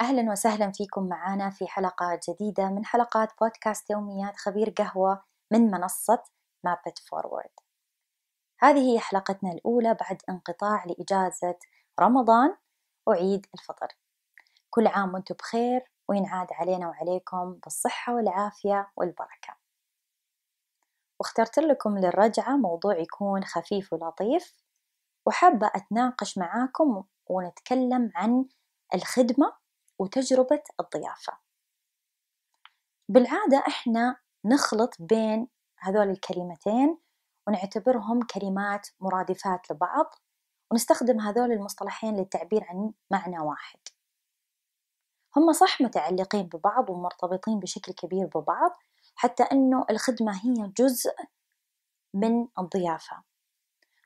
أهلا وسهلا فيكم معنا في حلقة جديدة من حلقات بودكاست يوميات خبير قهوة من منصة مابت فورورد هذه هي حلقتنا الأولى بعد انقطاع لإجازة رمضان وعيد الفطر كل عام وانتم بخير وينعاد علينا وعليكم بالصحة والعافية والبركة واخترت لكم للرجعة موضوع يكون خفيف ولطيف وحابة أتناقش معاكم ونتكلم عن الخدمة وتجربة الضيافة بالعادة احنا نخلط بين هذول الكلمتين ونعتبرهم كلمات مرادفات لبعض ونستخدم هذول المصطلحين للتعبير عن معنى واحد هم صح متعلقين ببعض ومرتبطين بشكل كبير ببعض حتى أنه الخدمة هي جزء من الضيافة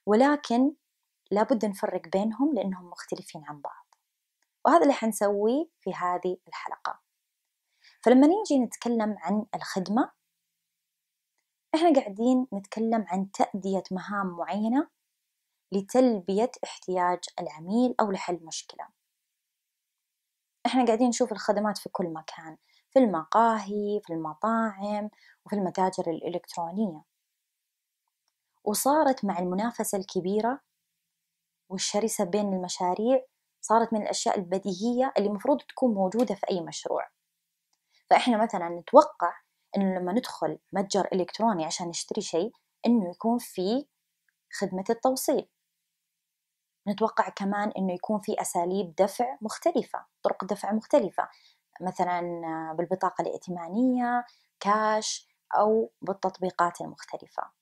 ولكن لابد نفرق بينهم لأنهم مختلفين عن بعض وهذا اللي حنسويه في هذه الحلقة فلما نيجي نتكلم عن الخدمة احنا قاعدين نتكلم عن تأدية مهام معينة لتلبية احتياج العميل أو لحل مشكلة احنا قاعدين نشوف الخدمات في كل مكان في المقاهي في المطاعم وفي المتاجر الإلكترونية وصارت مع المنافسة الكبيرة والشرسة بين المشاريع صارت من الأشياء البديهية اللي المفروض تكون موجودة في أي مشروع فإحنا مثلا نتوقع إنه لما ندخل متجر إلكتروني عشان نشتري شيء إنه يكون في خدمة التوصيل نتوقع كمان إنه يكون في أساليب دفع مختلفة طرق دفع مختلفة مثلا بالبطاقة الائتمانية كاش أو بالتطبيقات المختلفة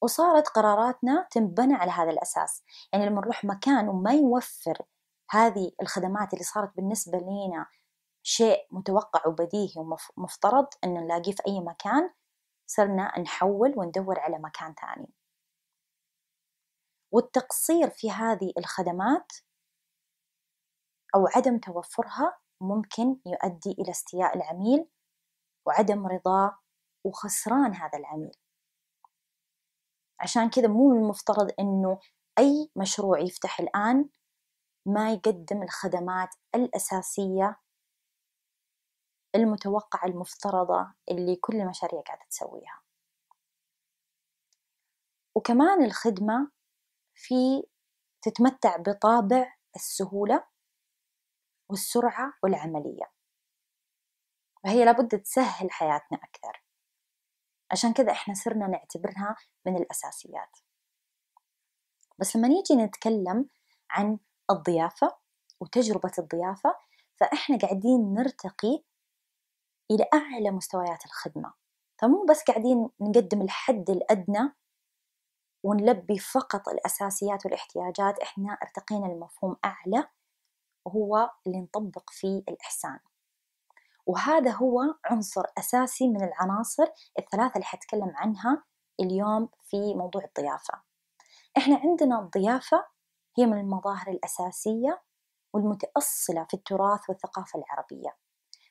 وصارت قراراتنا تنبنى على هذا الأساس يعني لما نروح مكان وما يوفر هذه الخدمات اللي صارت بالنسبة لنا شيء متوقع وبديهي ومفترض أنه نلاقيه في أي مكان صرنا نحول وندور على مكان ثاني والتقصير في هذه الخدمات أو عدم توفرها ممكن يؤدي إلى استياء العميل وعدم رضاه وخسران هذا العميل عشان كذا مو من المفترض انه اي مشروع يفتح الان ما يقدم الخدمات الاساسيه المتوقعه المفترضه اللي كل المشاريع قاعده تسويها وكمان الخدمه في تتمتع بطابع السهوله والسرعه والعمليه فهي لابد تسهل حياتنا اكثر عشان كذا احنا صرنا نعتبرها من الأساسيات بس لما نيجي نتكلم عن الضيافة وتجربة الضيافة فإحنا قاعدين نرتقي إلى أعلى مستويات الخدمة فمو بس قاعدين نقدم الحد الأدنى ونلبي فقط الأساسيات والاحتياجات إحنا ارتقينا لمفهوم أعلى وهو اللي نطبق فيه الإحسان وهذا هو عنصر أساسي من العناصر الثلاثة اللي حتكلم عنها اليوم في موضوع الضيافة إحنا عندنا الضيافة هي من المظاهر الأساسية والمتأصلة في التراث والثقافة العربية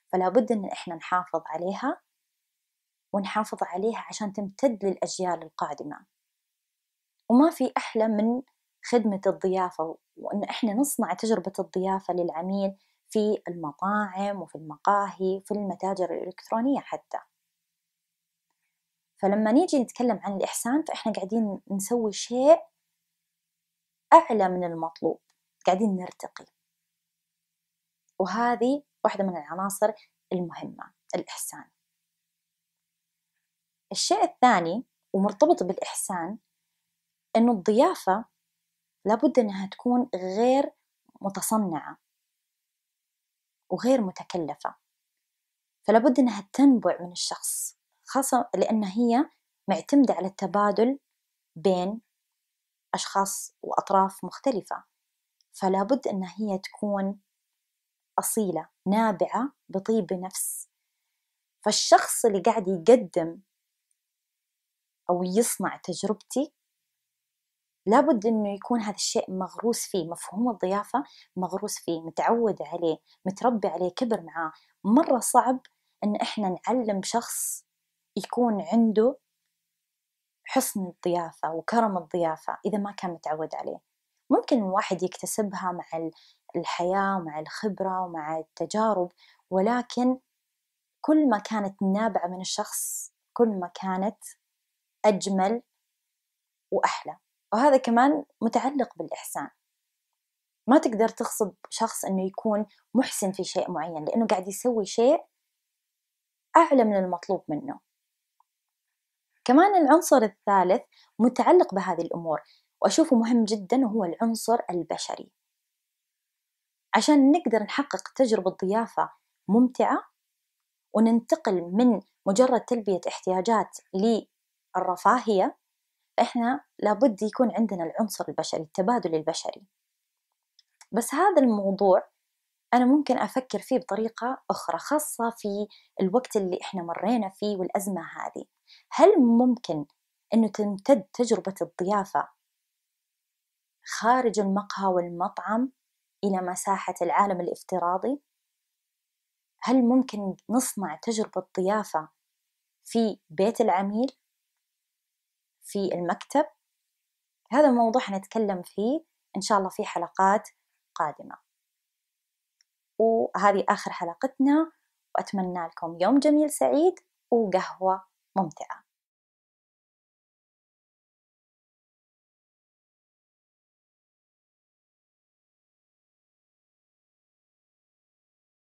فلا بد أن إحنا نحافظ عليها ونحافظ عليها عشان تمتد للأجيال القادمة وما في أحلى من خدمة الضيافة وأن إحنا نصنع تجربة الضيافة للعميل في المطاعم وفي المقاهي في المتاجر الإلكترونية حتى فلما نيجي نتكلم عن الإحسان فإحنا قاعدين نسوي شيء أعلى من المطلوب قاعدين نرتقي وهذه واحدة من العناصر المهمة الإحسان الشيء الثاني ومرتبط بالإحسان أنه الضيافة لابد أنها تكون غير متصنعة وغير متكلفة فلابد أنها تنبع من الشخص خاصة لأن هي معتمدة على التبادل بين أشخاص وأطراف مختلفة فلابد أن هي تكون أصيلة نابعة بطيب نفس فالشخص اللي قاعد يقدم أو يصنع تجربتي لابد انه يكون هذا الشيء مغروس فيه مفهوم الضيافه مغروس فيه متعود عليه متربي عليه كبر معاه مره صعب ان احنا نعلم شخص يكون عنده حسن الضيافة وكرم الضيافة إذا ما كان متعود عليه ممكن الواحد يكتسبها مع الحياة ومع الخبرة ومع التجارب ولكن كل ما كانت نابعة من الشخص كل ما كانت أجمل وأحلى وهذا كمان متعلق بالإحسان ما تقدر تغصب شخص أنه يكون محسن في شيء معين لأنه قاعد يسوي شيء أعلى من المطلوب منه كمان العنصر الثالث متعلق بهذه الأمور وأشوفه مهم جدا وهو العنصر البشري عشان نقدر نحقق تجربة ضيافة ممتعة وننتقل من مجرد تلبية احتياجات للرفاهية احنا لابد يكون عندنا العنصر البشري التبادل البشري بس هذا الموضوع أنا ممكن أفكر فيه بطريقة أخرى خاصة في الوقت اللي إحنا مرينا فيه والأزمة هذه هل ممكن أنه تمتد تجربة الضيافة خارج المقهى والمطعم إلى مساحة العالم الافتراضي؟ هل ممكن نصنع تجربة ضيافة في بيت العميل في المكتب هذا موضوع هنتكلم فيه إن شاء الله في حلقات قادمة وهذه آخر حلقتنا وأتمنى لكم يوم جميل سعيد وقهوة ممتعة